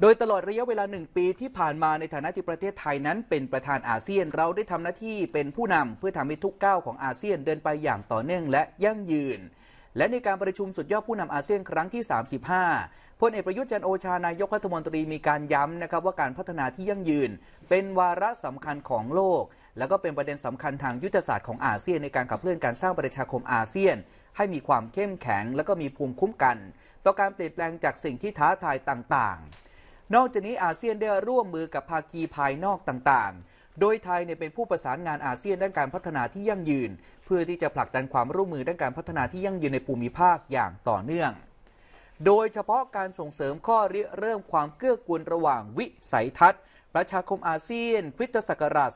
โดยตลอดระยะเวลาหนึ่งปีที่ผ่านมาในฐานะที่ประเทศไทยนั้น เป็นประธานอาเซียนเราได้ทำหน้าที่เป็นผู้นำเพื่อทำให้ทุกก้าวของอาเซียนเดินไปอย่างต่อเนื่องและยั่งยืน และในการประชุมสุดยอดผู้นำอาเซียนครั้งที่ 35พลเอกประยุทธ์จันโอชานายกรัฐมนตรีมีการย้ำนะครับว่าการพัฒนาที่ยั่งยืน เป็นวาระสำคัญของโลก และก็เป็นประเด็นสำคัญทางยุทธศาสตร์ของอาเซียนในการขับเคลื่อนการสร้างประชาคมอาเซียน ให้มีความเข้มแข็งและก็มีภูมิคุ้มกัน ต่อการเปลี่ยนแปลงจากสิ่งที่ท้าทายต่างๆนอกจากนี้อาเซียนได้ร่วมมือกับภาคีภายนอกต่างๆ โดยไทยเนี่ยเป็นผู้ประสานงานอาเซียนด้านการพัฒนาที่ยั่งยืน เพื่อที่จะผลักดันความร่วมมือด้านการพัฒนาที่ยั่งยืนในภูมิภาคอย่างต่อเนื่อง โดยเฉพาะการส่งเสริมข้อรเริ่มความเกื้อกูลระหว่างวิสัยทัศน์ประชาคมอาเซียนพุทธศักราช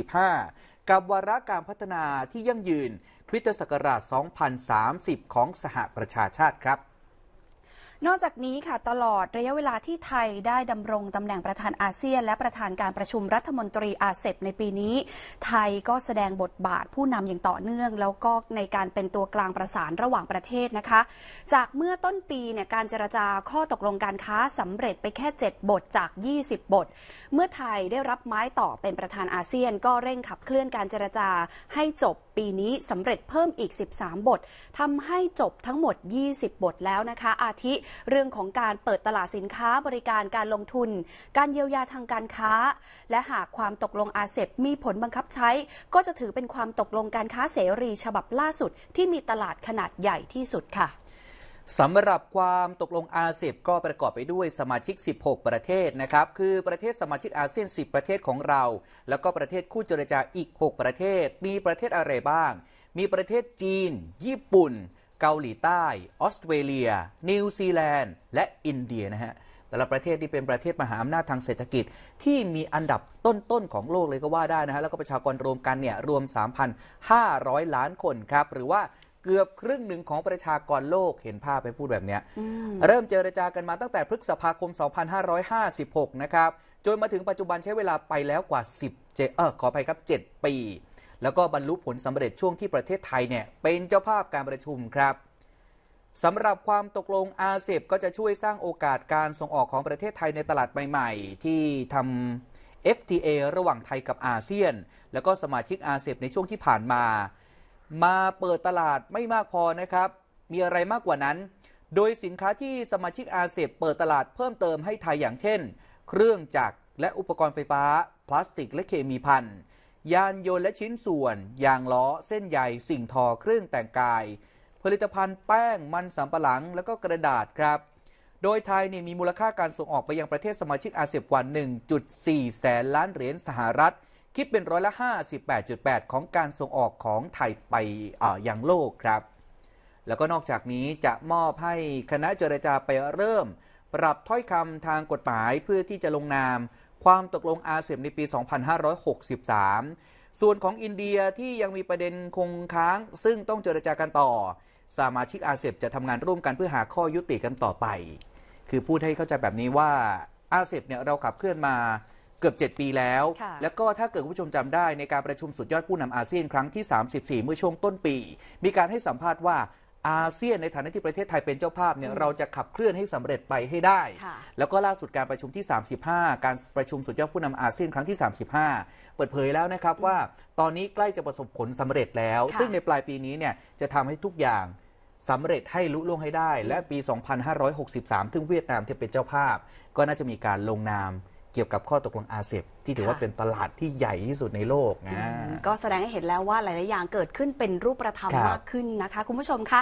2025 กับวาระการพัฒนาที่ยั่งยืนพุทธศักราช 2030 ของสหประชาชาติครับนอกจากนี้ค่ะตลอดระยะเวลาที่ไทยได้ดำรงตำแหน่งประธานอาเซียน และประธานการประชุมรัฐมนตรีอาเซบในปีนี้ ไทยก็แสดงบทบาทผู้นำอย่างต่อเนื่อง แล้วก็ในการเป็นตัวกลางประสานระหว่างประเทศนะคะ จากเมื่อต้นปีเนี่ยการเจรจาข้อตกลงการค้าสำเร็จไปแค่ 7 บทจาก 20 บท เมื่อไทยได้รับไม้ต่อเป็นประธานอาเซียน ก็เร่งขับเคลื่อนการเจรจาให้จบปีนี้สำเร็จเพิ่มอีก 13 บท ทำให้จบทั้งหมด 20 บทแล้วนะคะ อาทิเรื่องของการเปิดตลาดสินค้าบริการการลงทุน การเยียวยาทางการค้า และหากความตกลงอาเซบมีผลบังคับใช้ ก็จะถือเป็นความตกลงการค้าเสรีฉบับล่าสุดที่มีตลาดขนาดใหญ่ที่สุดค่ะสำหรับความตกลงอาเซียนก็ประกอบไปด้วยสมาชิก 16 ประเทศนะครับ คือประเทศสมาชิกอาเซียน 10 ประเทศของเรา แล้วก็ประเทศคู่เจรจาอีก 6 ประเทศ มีประเทศอะไรบ้าง มีประเทศจีน ญี่ปุ่น เกาหลีใต้ ออสเตรเลีย นิวซีแลนด์ และอินเดียนะฮะ แต่ละประเทศที่เป็นประเทศมหาอำนาจทางเศรษฐกิจ ที่มีอันดับต้นๆของโลกเลยก็ว่าได้นะฮะ แล้วก็ประชากรรวมกันเนี่ยรวม 3,500 ล้านคนครับ หรือว่าเกือบครึ่งหนึ่งของประชากรโลกเห็นภาพไปพูดแบบนี้เริ่มเจรจากันมาตั้งแต่พฤษภาคม 2556 นะครับจนมาถึงปัจจุบันใช้เวลาไปแล้วกว่า 1 0เออขออภัยครับ 7 ปี แล้วก็บรรลุผลสำเร็จช่วงที่ประเทศไทยเนี่ย เป็นเจ้าภาพการประชุมครับสำหรับความตกลงอาเซียก็จะช่วยสร้างโอกาสการส่งออกของประเทศไทยในตลาดใหม่ ๆ ที่ทำ FTA ระหว่างไทยกับอาเซียนแล้วก็สมาชิกอาเซียในช่วงที่ผ่านมามาเปิดตลาดไม่มากพอนะครับ มีอะไรมากกว่านั้น โดยสินค้าที่สมาชิกอาเซียนเปิดตลาดเพิ่มเติมให้ไทยอย่างเช่น เครื่องจักรและอุปกรณ์ไฟฟ้า พลาสติกและเคมีพันยานยนต์และชิ้นส่วนยางล้อเส้นใยสิ่งทอ เครื่องแต่งกาย ผลิตภัณฑ์แป้งมันสำปะหลังและก็กระดาษครับ โดยไทยเนี่ยมีมูลค่าการส่งออกไปยังประเทศสมาชิกอาเซียนกว่า 1.4 แสนล้านเหรียญสหรัฐคิดเป็นร้อยละ58.8 ของการส่งออกของไทยไปยังโลกครับ แล้วก็นอกจากนี้จะมอบให้คณะเจรจาไปเริ่ม ปรับถ้อยคำทางกฎหมายเพื่อที่จะลงนามความตกลงอาเซียนในปี 2563 ส่วนของอินเดียที่ยังมีประเด็นคงค้าง ซึ่งต้องเจรจากันต่อสมาชิกอาเซียนจะทำงานร่วมกันเพื่อหาข้อยุติกันต่อไป คือพูดให้เข้าใจแบบนี้ว่าอาเซียนเนี่ยเราขับเคลื่อนมาเกือบ7ปีแล้ว แล้วก็ถ้าเกิดคุณผู้ชมจำได้ในการประชุมสุดยอดผู้นำอาเซียนครั้งที่ 34 เมื่อช่วงต้นปี มีการให้สัมภาษณ์ว่าอาเซียนในฐานะที่ประเทศไทยเป็นเจ้าภาพเนี่ย เราจะขับเคลื่อนให้สำเร็จไปให้ได้ แล้วก็ล่าสุดการประชุมที่ 35 การประชุมสุดยอดผู้นำอาเซียนครั้งที่ 35 เปิดเผยแล้วนะครับว่า ตอนนี้ใกล้จะประสบผลสำเร็จแล้ว ซึ่งในปลายปีนี้เนี่ยจะทำให้ทุกอย่างสำเร็จให้ลุล่วงให้ได้ และปี2563ถึงเวียดนามที่เป็นเจ้าภาพ ก็น่าจะมีการลงนามเกี่ยวกับข้อตกลงอาเซียนที่ถือว่าเป็นตลาดที่ใหญ่ที่สุดในโลกนะก็แสดงให้เห็นแล้วว่าหลาย ๆ อย่างเกิดขึ้นเป็นรูปธรรมมากขึ้นนะคะคุณผู้ชมคะ